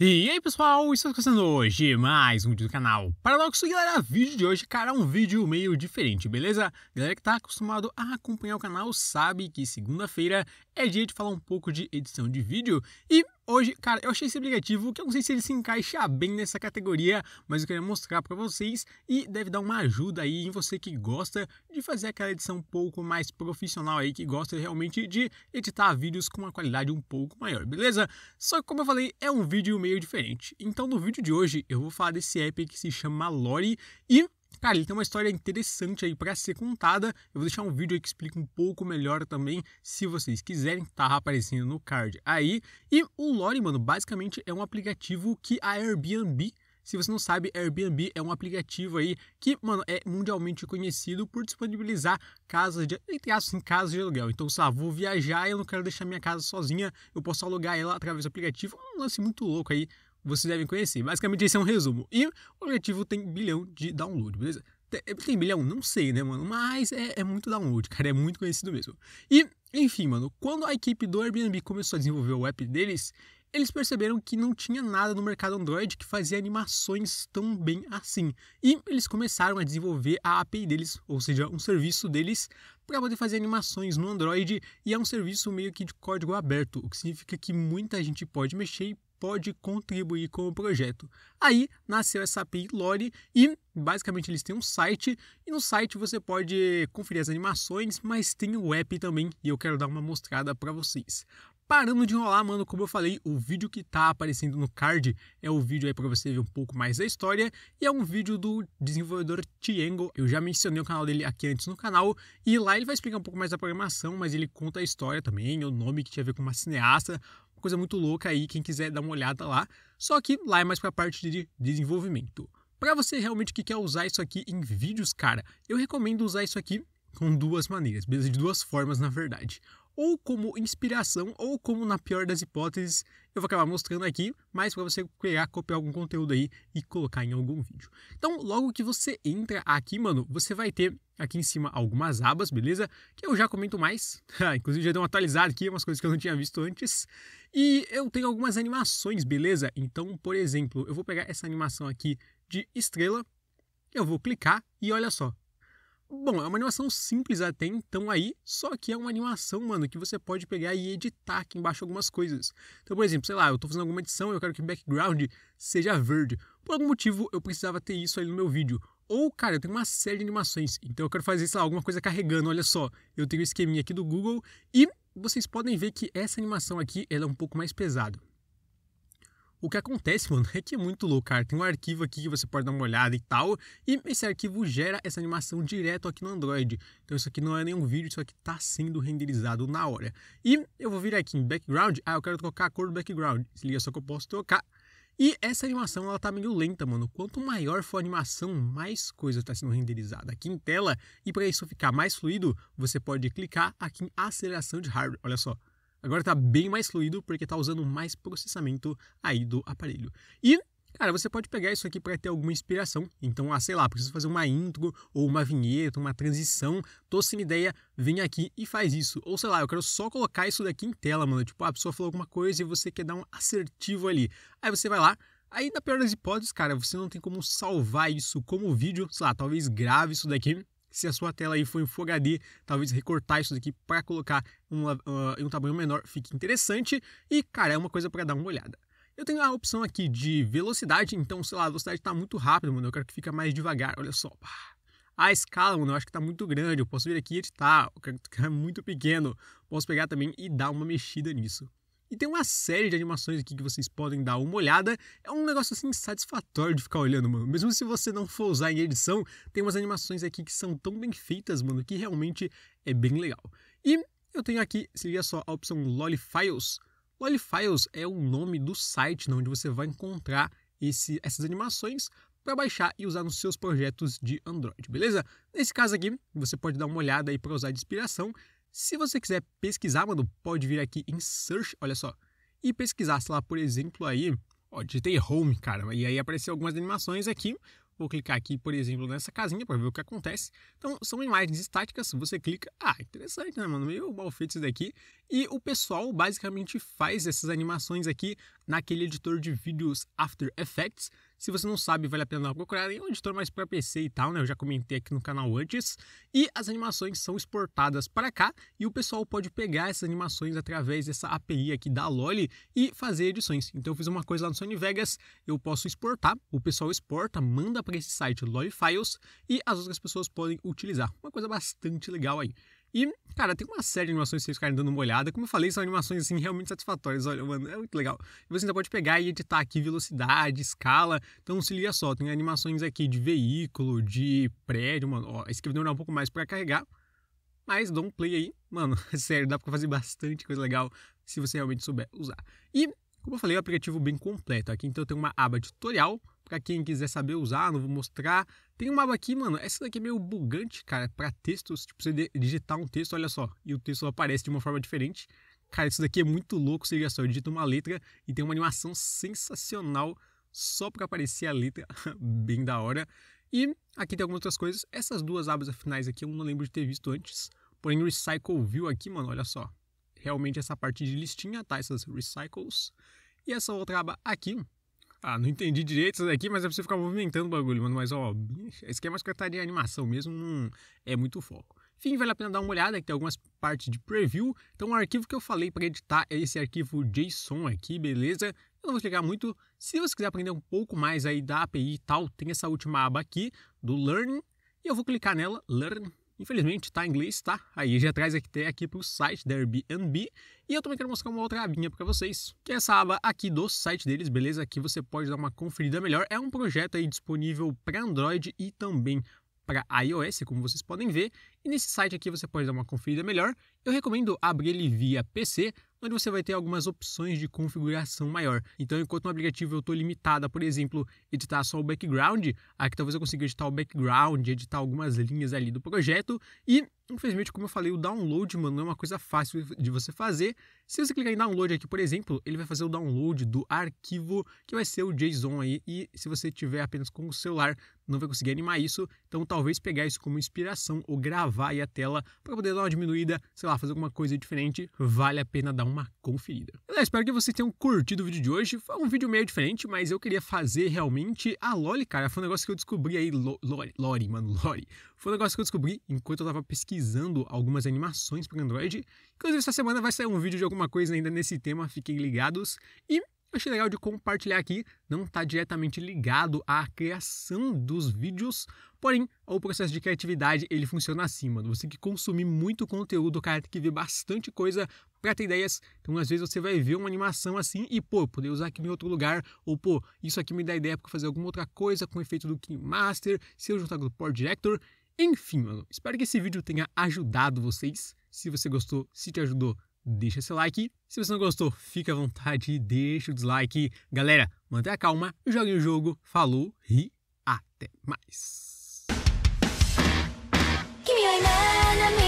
E aí pessoal, estamos começando hoje mais um vídeo do canal Paradoxo e galera, vídeo de hoje, cara, é um vídeo meio diferente, beleza? Galera que tá acostumado a acompanhar o canal sabe que segunda-feira é dia de falar um pouco de edição de vídeo e Hoje, cara, eu achei esse aplicativo que eu não sei se ele se encaixa bem nessa categoria, mas eu queria mostrar para vocês e deve dar uma ajuda aí em você que gosta de fazer aquela edição um pouco mais profissional aí, que gosta realmente de editar vídeos com uma qualidade um pouco maior, beleza? Só que como eu falei, é um vídeo meio diferente. Então no vídeo de hoje eu vou falar desse app que se chama Lore e Cara, ele tem uma história interessante aí para ser contada. Eu vou deixar um vídeo aí que explica um pouco melhor também, se vocês quiserem, tá aparecendo no card aí. E o Lore, mano, basicamente é um aplicativo que a Airbnb se você não sabe, Airbnb é um aplicativo aí que, mano, é mundialmente conhecido por disponibilizar casas de, entre assim, casas de aluguel. Então, sei lá, vou viajar e eu não quero deixar minha casa sozinha, eu posso alugar ela através do aplicativo. É um lance muito louco aí, vocês devem conhecer. Basicamente, esse é um resumo. E o objetivo tem bilhão de download, beleza? Tem, é, tem bilhão? Não sei, né, mano? Mas é, é muito download, cara. É muito conhecido mesmo. E, enfim, mano, quando a equipe do Airbnb começou a desenvolver o app deles, eles perceberam que não tinha nada no mercado Android que fazia animações tão bem assim. E eles começaram a desenvolver a API deles, ou seja, um serviço deles para poder fazer animações no Android e é um serviço meio que de código aberto, o que significa que muita gente pode mexer e pode contribuir com o projeto. Aí nasceu essa API Lore e basicamente eles têm um site e no site você pode conferir as animações, mas tem o app também e eu quero dar uma mostrada para vocês. Parando de enrolar, mano, como eu falei, o vídeo que tá aparecendo no card é o vídeo aí para você ver um pouco mais da história e é um vídeo do desenvolvedor Tiengo. Eu já mencionei o canal dele aqui antes no canal e lá ele vai explicar um pouco mais da programação, mas ele conta a história também, o nome que tinha a ver com uma cineasta, coisa muito louca aí, quem quiser dar uma olhada lá. Só que lá é mais para a parte de desenvolvimento. Para você realmente que quer usar isso aqui em vídeos, cara, eu recomendo usar isso aqui com duas maneiras, beleza? De duas formas, na verdade. Ou como inspiração, ou como, na pior das hipóteses, eu vou acabar mostrando aqui, mas para você criar, copiar algum conteúdo aí e colocar em algum vídeo. Então, logo que você entra aqui, mano, você vai ter aqui em cima algumas abas, beleza? Que eu já comento mais. Ah, inclusive já dei uma atualizada aqui, umas coisas que eu não tinha visto antes. E eu tenho algumas animações, beleza? Então, por exemplo, eu vou pegar essa animação aqui de estrela, eu vou clicar e olha só. Bom, é uma animação simples até então aí, só que é uma animação, mano, que você pode pegar e editar aqui embaixo algumas coisas. Então, por exemplo, sei lá, eu estou fazendo alguma edição e eu quero que o background seja verde. Por algum motivo, eu precisava ter isso ali no meu vídeo ou, cara, eu tenho uma série de animações, então eu quero fazer, sei lá, alguma coisa carregando. Olha só, eu tenho o um esqueminha aqui do Google e vocês podem ver que essa animação aqui ela é um pouco mais pesada. O que acontece, mano, é que é muito louco, cara. Tem um arquivo aqui que você pode dar uma olhada e tal, e esse arquivo gera essa animação direto aqui no Android. Então isso aqui não é nenhum vídeo, isso aqui tá sendo renderizado na hora. E eu vou vir aqui em background, ah, eu quero trocar a cor do background. Se liga só que eu posso trocar e essa animação ela tá meio lenta, mano. Quanto maior for a animação, mais coisa está sendo renderizada aqui em tela. E para isso ficar mais fluido, você pode clicar aqui em aceleração de hardware. Olha só. Agora tá bem mais fluido porque tá usando mais processamento aí do aparelho. E Cara, você pode pegar isso aqui para ter alguma inspiração. Então, ah, sei lá, preciso fazer uma intro ou uma vinheta, uma transição. Tô sem ideia, vem aqui e faz isso. Ou sei lá, eu quero só colocar isso daqui em tela, mano. Tipo, ah, a pessoa falou alguma coisa e você quer dar um assertivo ali. Aí você vai lá, Aí, na pior das hipóteses, cara, você não tem como salvar isso como vídeo, sei lá, talvez grave isso daqui. Se a sua tela aí for em Full HD, talvez recortar isso daqui para colocar ah, em um, uh, um tamanho menor fique interessante. E, cara, é uma coisa para dar uma olhada. Eu tenho a opção aqui de velocidade, então, sei lá, a velocidade está muito rápida, mano, eu quero que fica mais devagar, olha só. A escala, mano, eu acho que está muito grande, eu posso vir aqui e editar, eu quero que fique muito pequeno, posso pegar também e dar uma mexida nisso. E tem uma série de animações aqui que vocês podem dar uma olhada. É um negócio assim satisfatório de ficar olhando, mano. Mesmo se você não for usar em edição, tem umas animações aqui que são tão bem feitas, mano, que realmente é bem legal. E eu tenho aqui, se liga só, a opção Lolly Files. O é o nome do site né, onde você vai encontrar esse, essas animações para baixar e usar nos seus projetos de Android, beleza? Nesse caso aqui, você pode dar uma olhada aí para usar de inspiração. Se você quiser pesquisar, mano, pode vir aqui em Search, olha só, e pesquisar, sei lá, por exemplo, aí, ó, digitei Home, cara, e aí apareceu algumas animações aqui. Vou clicar aqui, por exemplo, nessa casinha para ver o que acontece. Então, são imagens estáticas, você clica... Ah, interessante, né, mano? Meio mal feito isso daqui. E o pessoal basicamente faz essas animações aqui naquele editor de vídeos After Effects. Se você não sabe, vale a pena procurar. em um editor mais para PC e tal, né? Eu já comentei aqui no canal antes. E as animações são exportadas para cá e o pessoal pode pegar essas animações através dessa API aqui da Loli e fazer edições. Então eu fiz uma coisa lá no Sony Vegas, eu posso exportar, o pessoal exporta, manda para esse site Loli Files e as outras pessoas podem utilizar. Uma coisa bastante legal aí. E, cara, tem uma série de animações que vocês ficarem dando uma olhada. Como eu falei, são animações, assim, realmente satisfatórias. Olha, mano, é muito legal. E você ainda pode pegar e editar aqui velocidade, escala. Então, se liga só, tem animações aqui de veículo, de prédio, mano. Ó, esse aqui vai demorar um pouco mais para carregar. Mas dá um play aí. Mano, é sério, dá pra fazer bastante coisa legal se você realmente souber usar. E, como eu falei, é um aplicativo bem completo. Aqui, então, tem uma aba tutorial para quem quiser saber usar, não vou mostrar. Tem uma aba aqui, mano, essa daqui é meio bugante, cara, para textos, tipo, você digitar um texto, olha só, e o texto aparece de uma forma diferente. Cara, isso daqui é muito louco, você liga só, eu uma letra e tem uma animação sensacional só para aparecer a letra, bem da hora. E aqui tem algumas outras coisas, essas duas abas finais aqui eu não lembro de ter visto antes, porém Recycle View aqui, mano, olha só, realmente essa parte de listinha, tá, essas Recycles. E essa outra aba aqui, ah, não entendi direito isso daqui, mas é pra você ficar movimentando o bagulho, mano. Mas, ó, esquema é de secretaria de animação mesmo não é muito foco. Enfim, vale a pena dar uma olhada, que tem algumas partes de preview. Então, o arquivo que eu falei para editar é esse arquivo JSON aqui, beleza? Eu não vou explicar muito. Se você quiser aprender um pouco mais aí da API e tal, tem essa última aba aqui do Learning. E eu vou clicar nela, Learn, Infelizmente tá em inglês, tá? Aí já traz aqui, aqui para o site da Airbnb. E eu também quero mostrar uma outra abinha para vocês, que é essa aba aqui do site deles, beleza? Aqui você pode dar uma conferida melhor. É um projeto aí disponível para Android e também para iOS, como vocês podem ver, nesse site aqui você pode dar uma conferida melhor. Eu recomendo abrir ele via PC, onde você vai ter algumas opções de configuração maior. Então, enquanto no aplicativo eu estou limitada, por exemplo, editar só o background, aqui talvez eu consiga editar o background, editar algumas linhas ali do projeto e Infelizmente, como eu falei, o download, mano, não é uma coisa fácil de você fazer. Se você clicar em download aqui, por exemplo, ele vai fazer o download do arquivo que vai ser o JSON aí. E se você tiver apenas com o celular, não vai conseguir animar isso. Então, talvez pegar isso como inspiração ou gravar vai à tela para poder dar uma diminuída, sei lá, fazer alguma coisa diferente, vale a pena dar uma conferida. Eu espero que vocês tenham curtido o vídeo de hoje. Foi um vídeo meio diferente, mas eu queria fazer realmente a Lore, cara. Foi um negócio que eu descobri aí, Lo Lore, Lore, mano, Lore. Foi um negócio que eu descobri enquanto eu tava pesquisando algumas animações para Android. Inclusive, essa semana vai sair um vídeo de alguma coisa ainda nesse tema, fiquem ligados. E achei legal de compartilhar aqui, não está diretamente ligado à criação dos vídeos, Porém, o processo de criatividade ele funciona assim, mano. Você tem que consumir muito conteúdo, cara, tem que ver bastante coisa para ter ideias. Então, às vezes você vai ver uma animação assim e, pô, poder usar aqui em outro lugar, ou pô, isso aqui me dá ideia para fazer alguma outra coisa com o efeito do King Master, se eu juntar com o Port Director. Enfim, mano, espero que esse vídeo tenha ajudado vocês. Se você gostou, se te ajudou, deixa seu like. Se você não gostou, fica à vontade e deixa o dislike. Galera, mantenha a calma, jogue o jogo, falou e até mais. enemy